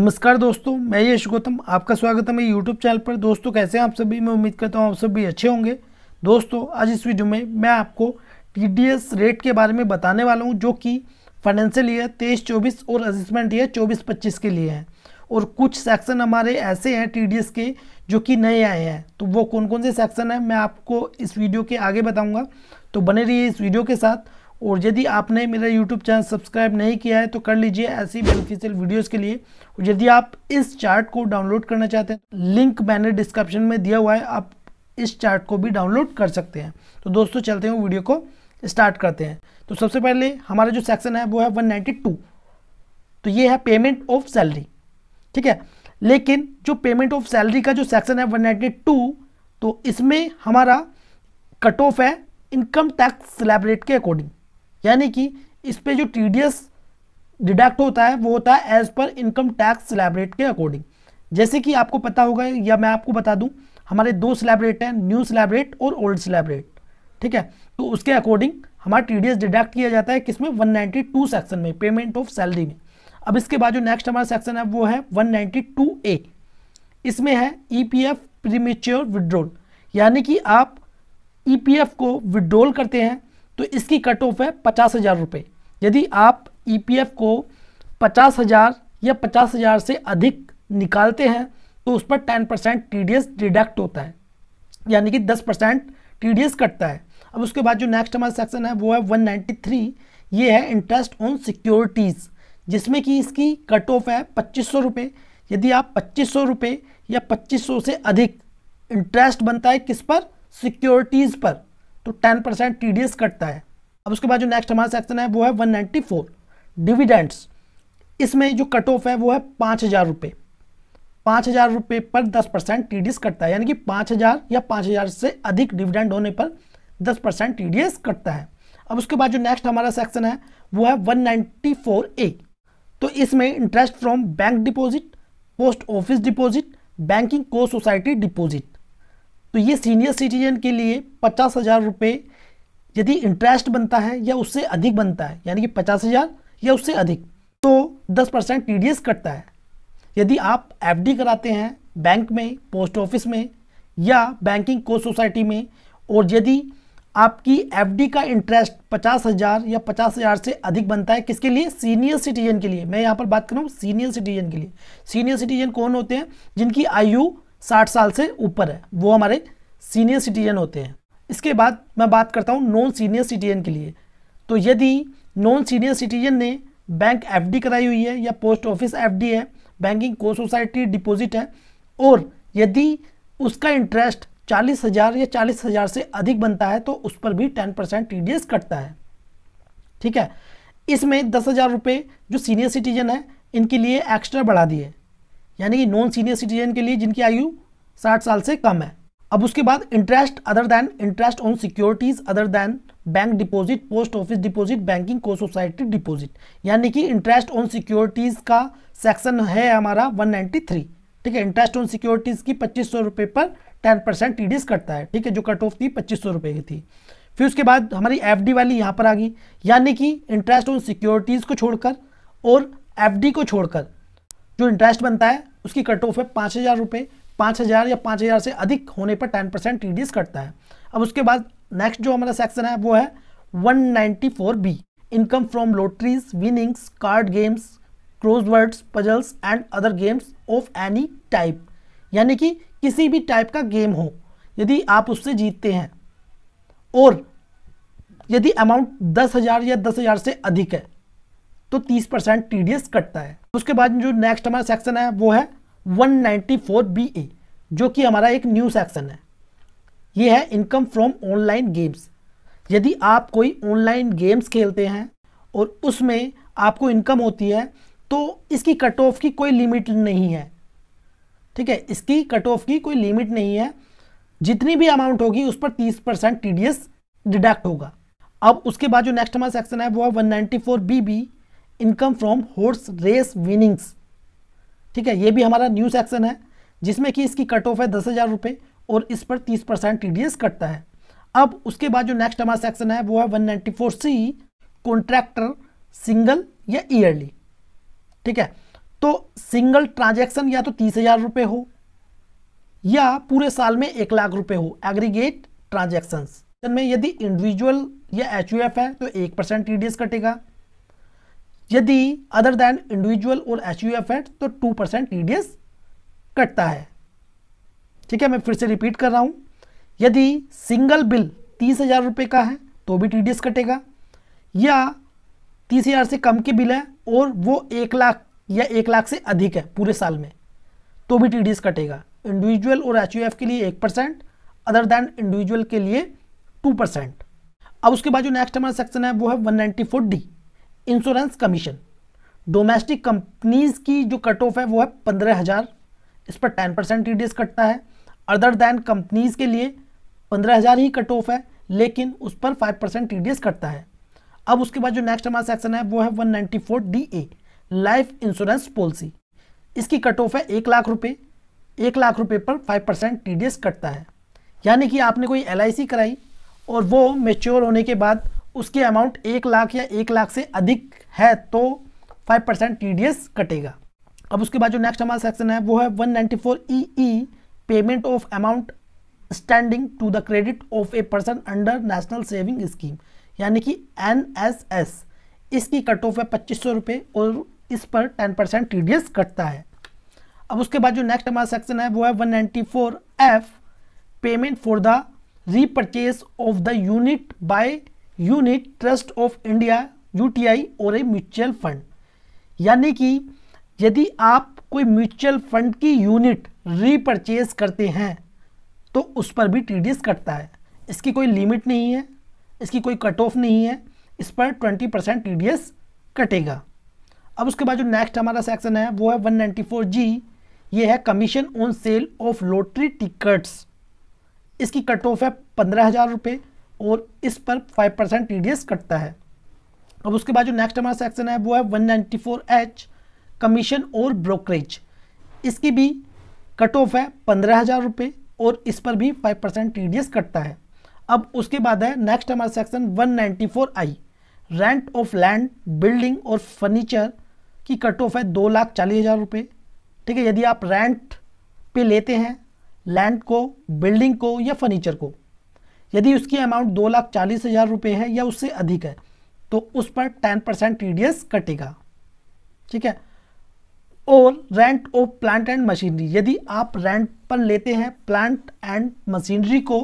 नमस्कार दोस्तों मैं यश गौतम आपका स्वागत है मेरे यूट्यूब चैनल पर दोस्तों कैसे हैं आप सभी मैं उम्मीद करता हूं आप सभी अच्छे होंगे दोस्तों आज इस वीडियो में मैं आपको टी रेट के बारे में बताने वाला हूं जो कि फाइनेंशियल ईयर तेईस चौबीस और असिस्मेंट ईयर चौबीस पच्चीस के लिए है और कुछ सेक्शन हमारे ऐसे हैं टी के जो कि नए आए हैं तो वो कौन कौन से सेक्शन हैं मैं आपको इस वीडियो के आगे बताऊँगा तो बने रही इस वीडियो के साथ और यदि आपने मेरा यूट्यूब चैनल सब्सक्राइब नहीं किया है तो कर लीजिए ऐसी बेनिफिशियल वीडियोस के लिए और यदि आप इस चार्ट को डाउनलोड करना चाहते हैं लिंक तो मैंने डिस्क्रिप्शन में दिया हुआ है आप इस चार्ट को भी डाउनलोड कर सकते हैं तो दोस्तों चलते हैं वीडियो को स्टार्ट करते हैं तो सबसे पहले हमारा जो सेक्शन है वो है वन तो ये है पेमेंट ऑफ सैलरी ठीक है लेकिन जो पेमेंट ऑफ सैलरी का जो सेक्शन है वन तो इसमें हमारा कट ऑफ है इनकम टैक्स स्लैब रेट के अकॉर्डिंग यानी कि इस पर जो टी डिडक्ट होता है वो होता है एज पर इनकम टैक्स सेलेब्रेट के अकॉर्डिंग जैसे कि आपको पता होगा या मैं आपको बता दूं हमारे दो सेलेब्रेट हैं न्यू सेलेब्रेट और ओल्ड सेलेब्रेट ठीक है तो उसके अकॉर्डिंग हमारा टी डिडक्ट किया जाता है किसमें 192 सेक्शन में पेमेंट ऑफ सैलरी में अब इसके बाद जो नेक्स्ट हमारा सेक्शन है वो है टू ए इसमें है E P F premature withdrawal यानी कि आप ई पी एफ को विड्रोल करते हैं तो इसकी कट ऑफ है पचास हज़ार रुपये यदि आप ई e को पचास हज़ार या पचास हज़ार से अधिक निकालते हैं तो उस पर टेन परसेंट टी डिडक्ट होता है यानी कि दस परसेंट टी कटता है अब उसके बाद जो नेक्स्ट हमारा सेक्शन है वो है वन ये है इंटरेस्ट ऑन सिक्योरिटीज़ जिसमें कि इसकी कट ऑफ है पच्चीस सौ रुपये यदि आप पच्चीस सौ रुपये या पच्चीस सौ से अधिक इंटरेस्ट बनता है किस पर सिक्योरिटीज़ पर तो टेन परसेंट टी कटता है अब उसके बाद जो नेक्स्ट हमारा सेक्शन है वो है वन नाइन्टी फोर डिविडेंट्स इसमें जो कट ऑफ है वो है पाँच हज़ार रुपये पाँच हज़ार रुपये पर दस परसेंट टी कटता है यानी कि पाँच हज़ार या पाँच हज़ार से अधिक डिविडेंड होने पर दस परसेंट टी कटता है अब उसके बाद जो नेक्स्ट हमारा सेक्शन है वो है वन नाइन्टी फोर ए तो इसमें interest from bank deposit post office deposit banking को सोसाइटी डिपॉजिट तो ये सीनियर सिटीजन के लिए पचास हज़ार रुपये यदि इंटरेस्ट बनता है या उससे अधिक बनता है यानी कि पचास हज़ार या उससे अधिक तो दस परसेंट टी कटता है यदि आप एफ कराते हैं बैंक में पोस्ट ऑफिस में या बैंकिंग को सोसाइटी में और यदि आपकी एफ का इंटरेस्ट पचास हज़ार या पचास हज़ार से अधिक बनता है किसके लिए सीनियर सिटीजन के लिए मैं यहाँ पर बात कर रहा हूँ सीनियर सिटीजन के लिए सीनियर सिटीजन कौन होते हैं जिनकी आयु साठ साल से ऊपर है वो हमारे सीनियर सिटीजन होते हैं इसके बाद मैं बात करता हूँ नॉन सीनियर सिटीजन के लिए तो यदि नॉन सीनियर सिटीजन ने बैंक एफडी कराई हुई है या पोस्ट ऑफिस एफडी है बैंकिंग को सोसाइटी डिपॉजिट है और यदि उसका इंटरेस्ट चालीस हज़ार या चालीस हज़ार से अधिक बनता है तो उस पर भी टेन परसेंट टी कटता है ठीक है इसमें दस हज़ार रुपये जो सीनियर सिटीजन है इनके लिए एक्स्ट्रा बढ़ा दिए यानी कि नॉन सीनियर सिटीजन के लिए जिनकी आयु साठ साल से कम है अब उसके बाद interest other than interest on securities other than bank deposit post office deposit banking को सोसाइटी डिपॉजिट यानी कि इंटरेस्ट ऑन सिक्योरिटीज का सेक्शन है हमारा 193 ठीक है इंटरेस्ट ऑन सिक्योरिटीज की पच्चीस सौ रुपए पर टेन परसेंट टी कटता है ठीक है जो कट ऑफ थी पच्चीस सौ रुपए की थी फिर उसके बाद हमारी एफ वाली यहाँ पर आ गई यानी कि इंटरेस्ट ऑन सिक्योरिटीज़ को छोड़कर और एफ को छोड़कर जो इंटरेस्ट बनता है उसकी कट ऑफ है पाँच हज़ार रुपये पाँच हज़ार या पाँच हज़ार से अधिक होने पर टेन परसेंट टी कटता है अब उसके बाद नेक्स्ट जो हमारा सेक्शन है वो है one ninety four B income from lotteries winnings card games crosswords puzzles and other games of any type यानी कि किसी भी टाइप का गेम हो यदि आप उससे जीतते हैं और यदि अमाउंट दस हज़ार या दस हज़ार से अधिक है तो तीस परसेंट टी कटता है उसके बाद जो नेक्स्ट हमारा सेक्शन है वो है 194 बीए जो कि हमारा एक न्यू सेक्शन है ये है इनकम फ्रॉम ऑनलाइन गेम्स यदि आप कोई ऑनलाइन गेम्स खेलते हैं और उसमें आपको इनकम होती है तो इसकी कट ऑफ की कोई लिमिट नहीं है ठीक है इसकी कट ऑफ की कोई लिमिट नहीं है जितनी भी अमाउंट होगी उस पर तीस परसेंट टी डिडक्ट होगा अब उसके बाद जो नेक्स्ट हमारा सेक्शन है वो है one ninety four B B income from horse race winnings ठीक है ये भी हमारा न्यू सेक्शन है जिसमें कि इसकी कट ऑफ है दस हज़ार रुपये और इस पर तीस परसेंट टी कटता है अब उसके बाद जो नेक्स्ट हमारा सेक्शन है वो है one ninety four C contractor single या ईयरली ठीक है तो सिंगल ट्रांजैक्शन या तो तीस हज़ार रुपये हो या पूरे साल में एक लाख रुपये हो एग्रीगेट ट्रांजेक्शन में यदि इंडिविजुअल या एच है तो एक परसेंट टी कटेगा यदि अदर देन इंडिविजुअल और एच यू एफ तो टू परसेंट टी कटता है ठीक है मैं फिर से रिपीट कर रहा हूँ यदि सिंगल बिल तीस हज़ार रुपये का है तो भी टी कटेगा या तीस हज़ार से कम के बिल है और वो एक लाख या एक लाख से अधिक है पूरे साल में तो भी टी कटेगा इंडिविजुअल और एच के लिए एक परसेंट अदर दैन इंडिविजुअल के लिए टू परसेंट अब उसके बाद जो नेक्स्ट हमारा सेक्शन है वो है one ninety four D insurance commission domestic companies की जो कट ऑफ है वो है पंद्रह हज़ार इस पर टेन परसेंट टी कटता है अदर दैन कंपनीज के लिए पंद्रह हज़ार ही कट ऑफ है लेकिन उस पर फाइव परसेंट टी कटता है अब उसके बाद जो नेक्स्ट हमारा सेक्शन है वो है one ninety four D A life insurance policy इसकी कट ऑफ है एक लाख रुपये एक लाख रुपये पर फाइव परसेंट टी कटता है यानी कि आपने कोई एल कराई और वो मेच्योर होने के बाद उसके अमाउंट एक लाख या एक लाख से अधिक है तो फाइव परसेंट टी कटेगा अब उसके बाद जो नेक्स्ट हमारा सेक्शन है वो है one ninety four E E payment of amount standing to the credit of a person under national saving scheme यानी कि एन एस एस इसकी कट ऑफ है पच्चीस सौ रुपये और इस पर ten percent T D S कटता है अब उसके बाद जो नेक्स्ट हमारा सेक्शन है वो है one ninety four F payment for the repurchase of the unit by unit trust of India UTI और ए म्यूचुअल फंड यानी कि यदि आप कोई म्यूचुअल फंड की यूनिट रीपरचेज करते हैं तो उस पर भी एस कटता है इसकी कोई लिमिट नहीं है इसकी कोई कट ऑफ नहीं है इस पर ट्वेंटी परसेंट टी कटेगा अब उसके बाद जो नेक्स्ट हमारा सेक्शन है वो है वन नाइन्टी फोर जी ये है commission on sale of lottery tickets इसकी कट ऑफ है पंद्रह हज़ार रुपये और इस पर फाइव परसेंट टी कटता है अब उसके बाद जो नेक्स्ट हमारा सेक्शन है वो है one ninety four H commission और ब्रोकरेज इसकी भी कट ऑफ है पंद्रह हज़ार रुपये और इस पर भी फाइव परसेंट टी कटता है अब उसके बाद है नेक्स्ट हमारा section one ninety four I rent of land building और फर्नीचर की कट ऑफ है दो लाख चालीस हज़ार रुपये ठीक है यदि आप रेंट पे लेते हैं लैंड को बिल्डिंग को या फर्नीचर को यदि उसकी अमाउंट दो लाख चालीस हज़ार रुपये है या उससे अधिक है तो उस पर टेन परसेंट टी कटेगा ठीक है और rent of plant and machinery यदि आप रेंट पर लेते हैं प्लांट एंड मशीनरी को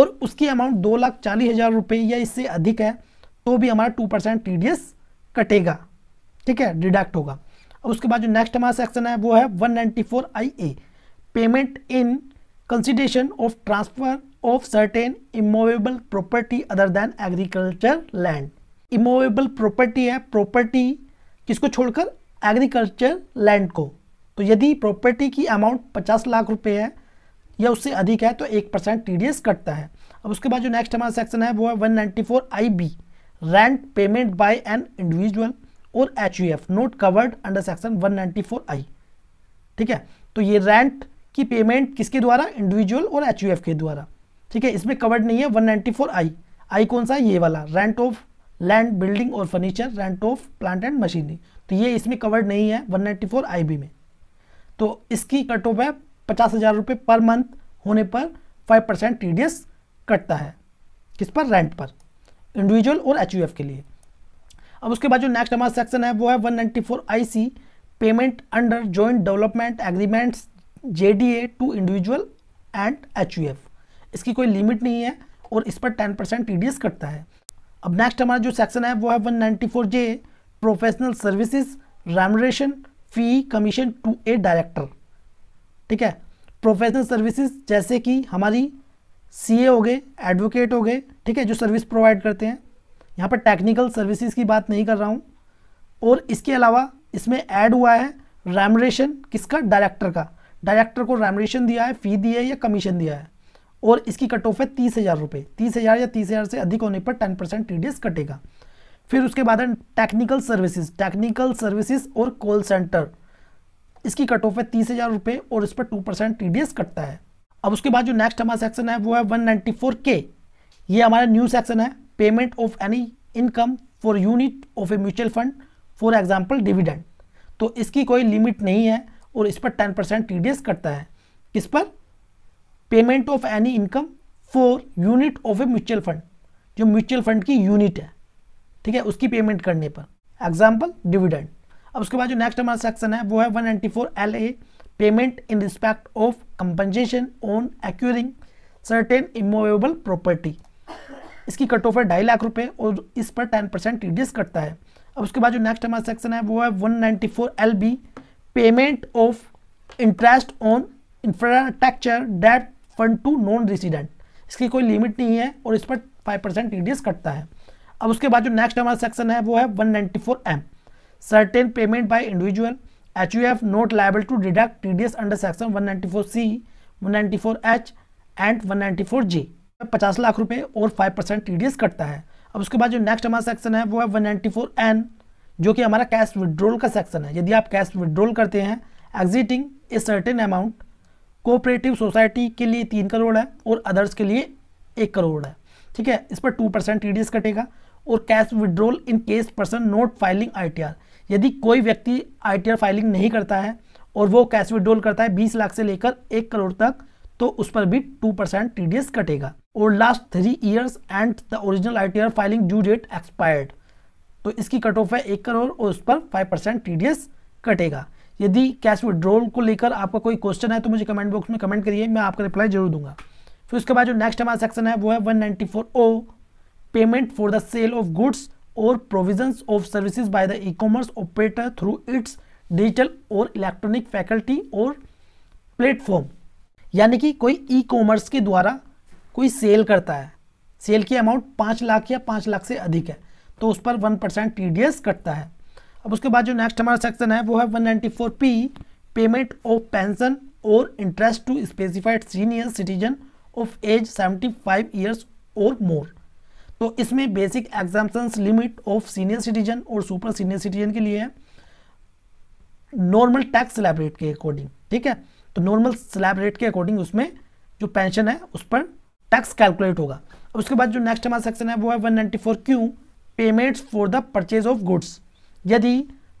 और उसकी अमाउंट दो लाख चालीस हज़ार रुपये या इससे अधिक है तो भी हमारा टू परसेंट टी कटेगा ठीक है डिडक्ट होगा अब उसके बाद जो नेक्स्ट हमारा सेक्शन है वो है one ninety four I A payment in consideration of transfer of certain immovable property other than agriculture land immovable property है प्रॉपर्टी किसको छोड़कर एग्रीकल्चर लैंड को तो यदि प्रॉपर्टी की अमाउंट 50 लाख रुपए है या उससे अधिक है तो एक परसेंट टी कटता है अब उसके बाद जो नेक्स्ट हमारा सेक्शन है वो है 194 B rent payment by an individual और H U F not covered under section 194 I ठीक है तो ये रेंट की पेमेंट किसके द्वारा इंडिविजुअल और एच यू एफ के द्वारा ठीक है इसमें कवर्ड नहीं है 194 आई आई कौन सा है ये वाला रेंट ऑफ लैंड बिल्डिंग और furniture rent of plant and machinery तो ये इसमें कवर्ड नहीं है 194 बी में तो इसकी कट ऑफ है पचास हज़ार रुपये पर मंथ होने पर 5 परसेंट टी कटता है किस पर रेंट पर इंडिविजुअल और एच के लिए अब उसके बाद जो नेक्स्ट हमारा सेक्शन है वो है one ninety four I C payment under joint development agreements J D A to individual and H U F इसकी कोई लिमिट नहीं है और इस पर टेन परसेंट टी कटता है अब नेक्स्ट हमारा जो सेक्शन है वो है one ninety four J professional services remuneration fee commission to a director ठीक है प्रोफेशनल सर्विसेज जैसे कि हमारी सीए हो गए एडवोकेट हो गए ठीक है जो सर्विस प्रोवाइड करते हैं यहाँ पर टेक्निकल सर्विसेज की बात नहीं कर रहा हूँ और इसके अलावा इसमें ऐड हुआ है रेमरेशन किसका डायरेक्टर का डायरेक्टर को रेमरेशन दिया है फ़ी दी है या कमीशन दिया है और इसकी कट ऑफ है तीस हज़ार रुपये तीस हज़ार या तीस हज़ार से अधिक होने पर टेन परसेंट टी कटेगा फिर उसके बाद है टेक्निकल सर्विसेज टेक्निकल सर्विसेज और कॉल सेंटर इसकी कट ऑफ है तीस हज़ार रुपये और इस पर टू परसेंट टी कटता है अब उसके बाद जो नेक्स्ट हमारा सेक्शन है वो है वन नाइन्टी फोर के ये हमारा न्यू सेक्शन है payment of any income for unit of a mutual fund for example dividend तो इसकी कोई लिमिट नहीं है और इस पर टेन परसेंट टी कटता है किस पर payment of any income for unit of a mutual fund जो म्यूचुअल फंड की यूनिट है ठीक है उसकी पेमेंट करने पर एग्जाम्पल डिविडेंड अब उसके बाद जो नेक्स्ट हमारा सेक्शन है वो है one ninety four L A payment in respect of compensation on acquiring certain immovable property इसकी कट ऑफ है ढाई लाख रुपए और इस पर टेन परसेंट टी कटता है अब उसके बाद जो नेक्स्ट हमारा सेक्शन है वो है one ninety four L B payment of interest on infrastructure debt fund to non resident इसकी कोई लिमिट नहीं है और इस पर फाइव परसेंट टी कटता है अब उसके बाद जो नेक्स्ट हमारा सेक्शन है वो है one ninety four M certain payment by individual H U F not liable to deduct T D S under section one ninety four C one ninety four H and one ninety four G पचास लाख रुपये और five percent T D S कटता है अब उसके बाद जो next हमारा सेक्शन है वो है वन नाइन्टी फोर एन जो कि हमारा कैश विड्रोल का सेक्शन है यदि आप कैश विड्रोल करते हैं exceeding a certain amount cooperative society के लिए तीन करोड़ है और अदर्स के लिए एक करोड़ है ठीक है इस पर two percent T D S कटेगा और cash withdrawal in case person not filing ITR यदि कोई व्यक्ति आईटीआर फाइलिंग नहीं करता है और वो कैश विड्रॉल करता है बीस लाख से लेकर एक करोड़ तक तो उस पर भी टू परसेंट टी कटेगा और last three years and the original R filing due date expired तो इसकी कट ऑफ है एक करोड़ और उस पर फाइव परसेंट टी कटेगा यदि कैश विड्रोल को लेकर आपका कोई क्वेश्चन है तो मुझे कमेंट बॉक्स में कमेंट करिए मैं आपका रिप्लाई जरूर दूंगा फिर उसके बाद जो नेक्स्ट हमारा सेक्शन है वो है one four O payment for the sale of goods और provision of services by the e commerce operator through its digital और इलेक्ट्रॉनिक फैकल्टी और प्लेटफॉर्म यानी कि कोई ई e कॉमर्स के द्वारा कोई सेल करता है सेल की अमाउंट पाँच लाख या पाँच लाख से अधिक है तो उस पर वन परसेंट टी कटता है अब उसके बाद जो नेक्स्ट हमारा सेक्शन है वो है पी पेमेंट ऑफ पेंशन और interest to specified senior citizen of age 75 years और मोर तो इसमें basic exemptions limit of senior citizen और सुपर सीनियर सिटीजन के लिए है नॉर्मल टैक्स स्लैब रेट के अकॉर्डिंग ठीक है तो नॉर्मल स्लैब रेट के अकॉर्डिंग उसमें जो पेंशन है उस पर टैक्स कैलकुलेट होगा उसके बाद जो नेक्स्ट हमारा सेक्शन है वो है one four Q payments for the purchase of goods यदि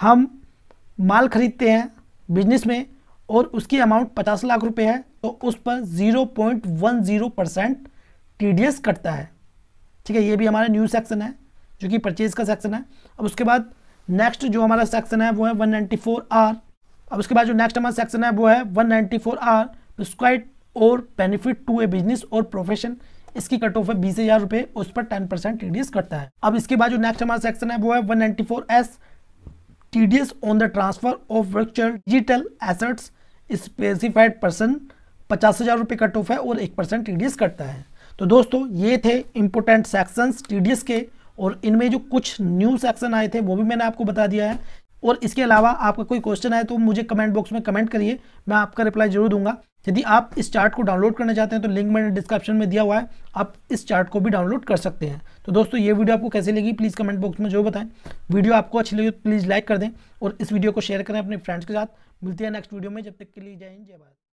हम माल खरीदते हैं बिजनेस में और उसकी अमाउंट पचास लाख रुपए है तो उस पर zero point one zero percent T कटता है ठीक है ये भी हमारा न्यू सेक्शन है जो कि परचेज का सेक्शन है अब उसके बाद नेक्स्ट जो हमारा सेक्शन है वो है वन नाइन्टी फोर आर अब उसके बाद जो नेक्स्ट हमारा सेक्शन है वो है one ninety four R prescribe और बेनिफिट टू ए बिजनेस और प्रोफेशन इसकी कट ऑफ है बीस हजार रुपए उस पर टेन परसेंट टीडीएस कटता है अब इसके बाद जो नेक्स्ट हमारा सेक्शन है वो है one ninety four S TDS on the transfer of virtual digital assets specified person पचास हजार रुपये कट ऑफ है और एक परसेंट टीडीएस कटता है तो दोस्तों ये थे इंपोर्टेंट सेक्शंस टीडीएस के और इनमें जो कुछ न्यू सेक्शन आए थे वो भी मैंने आपको बता दिया है और इसके अलावा आपका कोई क्वेश्चन है तो मुझे कमेंट बॉक्स में कमेंट करिए मैं आपका रिप्लाई जरूर दूंगा यदि आप इस चार्ट को डाउनलोड करना चाहते हैं तो लिंक मैंने डिस्क्रिप्शन में दिया हुआ है आप इस चार्ट को भी डाउनलोड कर सकते हैं तो दोस्तों ये वीडियो आपको कैसे लगी प्लीज़ कमेंट बॉक्स में जो बताएं वीडियो आपको अच्छी लगी तो प्लीज़ लाइक कर दें और इस वीडियो को शेयर करें अपने फ्रेंड्स के साथ मिलते हैं नेक्स्ट वीडियो में जब तक के लिए जय हिंद जय भारत